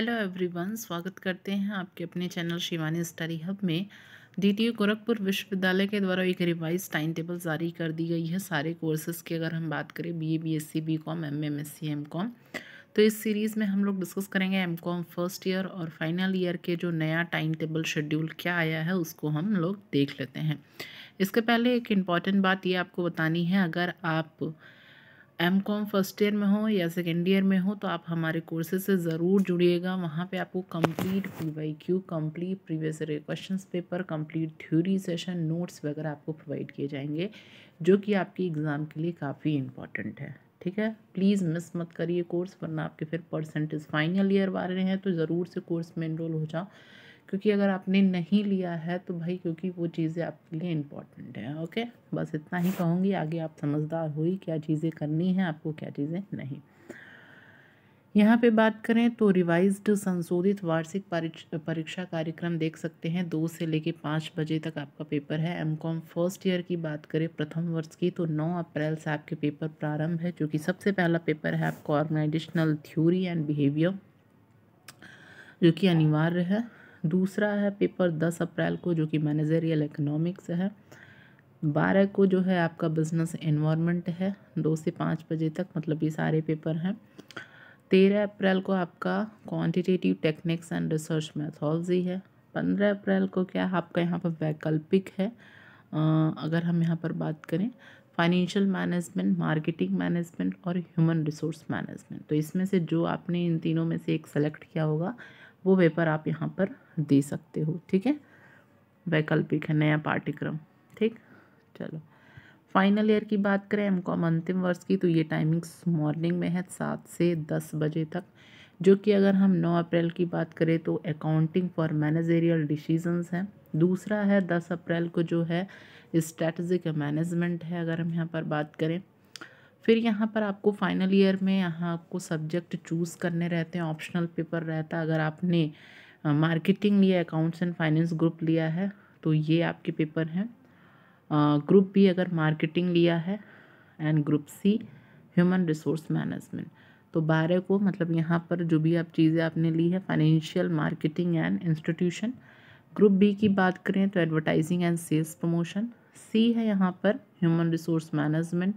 hello everyone स्वागत करते हैं आपके अपने चैनल शिवानी स्टडी हब में डीटीयू गोरखपुर विश्वविद्यालय के द्वारा एक रिवाइज टाइम टेबल जारी कर दी गई है सारे कोर्सेज़ की अगर हम बात करें BA BSc BCom MA M MCom तो इस सीरीज़ में हम लोग डिस्कस करेंगे एम कॉम फर्स्ट ईयर और फाइनल ईयर के जो नया टाइम टेबल शेड्यूल क्या आया है उसको हम लोग देख लेते हैं इसके पहले एक इम्पॉर्टेंट बात ये आपको बतानी है अगर आप एम कॉम फर्स्ट ईयर में हो या सेकेंड ईयर में हो तो आप हमारे कोर्सेज से ज़रूर जुड़िएगा वहाँ पे आपको complete P Y Q complete previous question paper complete theory session notes वगैरह आपको प्रोवाइड किए जाएंगे जो कि आपकी एग्ज़ाम के लिए काफ़ी इंपॉर्टेंट है ठीक है प्लीज़ मिस मत करिए कोर्स वरना आपके फिर परसेंटेज फाइनल ईयर वाले हैं तो ज़रूर से कोर्स में इनरोल हो जाओ क्योंकि अगर आपने नहीं लिया है तो भाई क्योंकि वो चीज़ें आपके लिए इम्पॉर्टेंट हैं ओके बस इतना ही कहूँगी आगे आप समझदार हुई क्या चीज़ें करनी है आपको क्या चीज़ें नहीं यहाँ पे बात करें तो रिवाइज्ड संशोधित वार्षिक परीक्षा कार्यक्रम देख सकते हैं दो से लेके पाँच बजे तक आपका पेपर है एम कॉम फर्स्ट ईयर की बात करें प्रथम वर्ष की तो नौ अप्रैल से आपके पेपर प्रारंभ है जो कि सबसे पहला पेपर है आपका ऑर्गेनाइजेशनल थ्योरी एंड बिहेवियर जो कि अनिवार्य है दूसरा है पेपर दस अप्रैल को जो कि मैनेजरियल इकोनॉमिक्स है बारह को जो है आपका बिजनेस इन्वामेंट है दो से पाँच बजे तक मतलब ये सारे पेपर हैं तेरह अप्रैल को आपका quantitative techniques and research methodology है पंद्रह अप्रैल को क्या आपका यहाँ पर वैकल्पिक है अगर हम यहाँ पर बात करें फाइनेंशियल मैनेजमेंट मार्केटिंग मैनेजमेंट और ह्यूमन रिसोर्स मैनेजमेंट तो इसमें से जो आपने इन तीनों में से एक सेलेक्ट किया होगा वो पेपर आप यहाँ पर दे सकते हो ठीक है वैकल्पिक है नया पाठ्यक्रम ठीक चलो फाइनल ईयर की बात करें एम कॉम अंतिम वर्ष की तो ये टाइमिंग्स मॉर्निंग में है सात से दस बजे तक जो कि अगर हम नौ अप्रैल की बात करें तो अकाउंटिंग फॉर मैनेजेरियल डिसीजंस हैं दूसरा है दस अप्रैल को जो है स्ट्रेटजिक मैनेजमेंट है अगर हम यहाँ पर बात करें फिर यहाँ पर आपको फाइनल ईयर में यहाँ आपको सब्जेक्ट चूज़ करने रहते हैं ऑप्शनल पेपर रहता है अगर आपने मार्केटिंग लिया अकाउंट्स एंड फाइनेंस ग्रुप लिया है तो ये आपके पेपर हैं ग्रुप बी अगर मार्केटिंग लिया है and group C human resource management तो बारह को मतलब यहाँ पर जो भी आप चीज़ें आपने ली है financial marketing and institution group B की बात करें तो advertising and sales promotion C है यहाँ पर ह्यूमन रिसोर्स मैनेजमेंट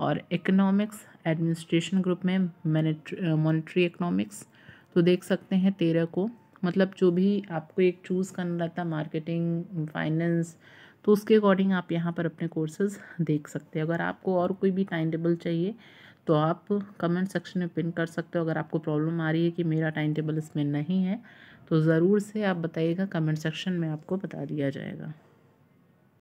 और इकोनॉमिक्स एडमिनिस्ट्रेशन ग्रुप में मॉनिटरी इकोनॉमिक्स uh, तो देख सकते हैं तेरह को मतलब जो भी आपको एक चूज़ करना रहता है मार्केटिंग फाइनेंस तो उसके अकॉर्डिंग आप यहाँ पर अपने कोर्सेज देख सकते हैं अगर आपको और कोई भी टाइम टेबल चाहिए तो आप कमेंट सेक्शन में पिन कर सकते हो अगर आपको प्रॉब्लम आ रही है कि मेरा टाइम टेबल इसमें नहीं है तो ज़रूर से आप बताइएगा कमेंट सेक्शन में आपको बता दिया जाएगा